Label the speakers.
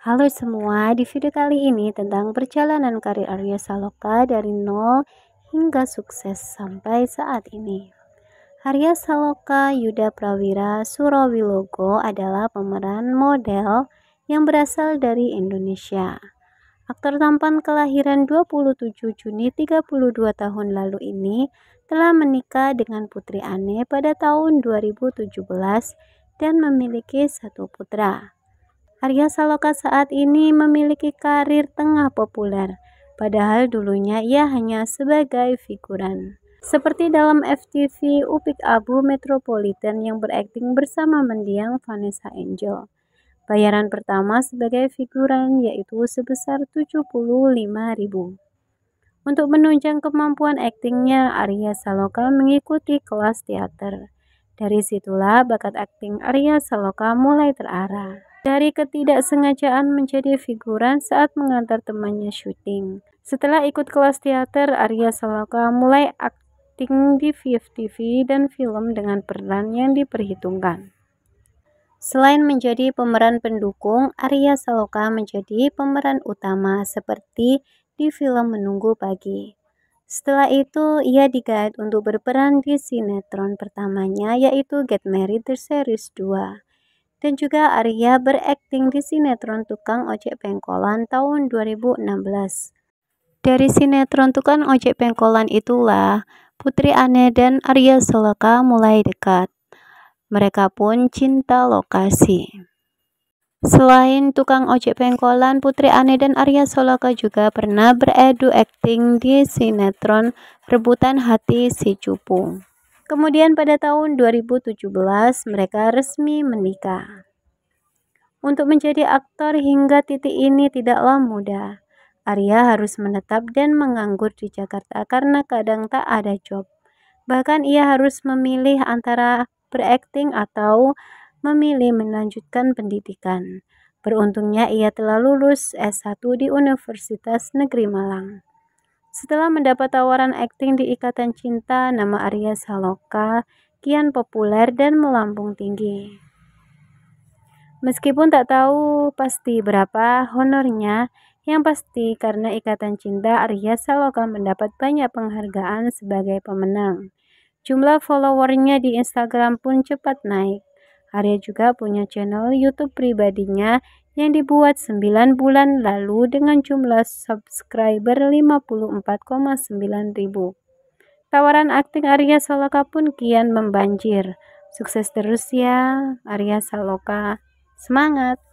Speaker 1: Halo semua, di video kali ini tentang perjalanan karir Arya Saloka dari nol hingga sukses sampai saat ini. Arya Saloka Yuda Prawira Surawilogo adalah pemeran model yang berasal dari Indonesia. Aktor tampan kelahiran 27 Juni 32 tahun lalu ini telah menikah dengan Putri Ane pada tahun 2017 dan memiliki satu putra. Arya Saloka saat ini memiliki karir tengah populer, padahal dulunya ia hanya sebagai figuran. Seperti dalam FTV Upik Abu Metropolitan yang berakting bersama mendiang Vanessa Angel. Bayaran pertama sebagai figuran yaitu sebesar 75.000. Untuk menunjang kemampuan aktingnya, Arya Saloka mengikuti kelas teater. Dari situlah bakat akting Arya Saloka mulai terarah dari ketidaksengajaan menjadi figuran saat mengantar temannya syuting. Setelah ikut kelas teater, Arya Saloka mulai akting di VFTV dan film dengan peran yang diperhitungkan. Selain menjadi pemeran pendukung, Arya Saloka menjadi pemeran utama seperti di film Menunggu Pagi. Setelah itu, ia digait untuk berperan di sinetron pertamanya yaitu Get Married The Series 2 dan juga Arya berakting di sinetron Tukang Ojek Pengkolan tahun 2016. Dari sinetron Tukang Ojek Pengkolan itulah Putri Ane dan Arya Soloka mulai dekat. Mereka pun cinta lokasi. Selain tukang ojek pengkolan, Putri Ane dan Arya Soloka juga pernah beredu akting di sinetron Rebutan Hati Si Cupu. Kemudian pada tahun 2017 mereka resmi menikah. Untuk menjadi aktor hingga titik ini tidaklah mudah. Arya harus menetap dan menganggur di Jakarta karena kadang tak ada job. Bahkan ia harus memilih antara berakting atau memilih melanjutkan pendidikan. Beruntungnya ia telah lulus S1 di Universitas Negeri Malang. Setelah mendapat tawaran akting di Ikatan Cinta, nama Arya Saloka kian populer dan melambung tinggi. Meskipun tak tahu pasti berapa honornya, yang pasti karena Ikatan Cinta Arya Saloka mendapat banyak penghargaan sebagai pemenang. Jumlah followernya di Instagram pun cepat naik. Arya juga punya channel YouTube pribadinya yang dibuat 9 bulan lalu dengan jumlah subscriber 54,9 ribu. Tawaran akting Arya Saloka pun kian membanjir. Sukses terus ya Arya Saloka. Semangat!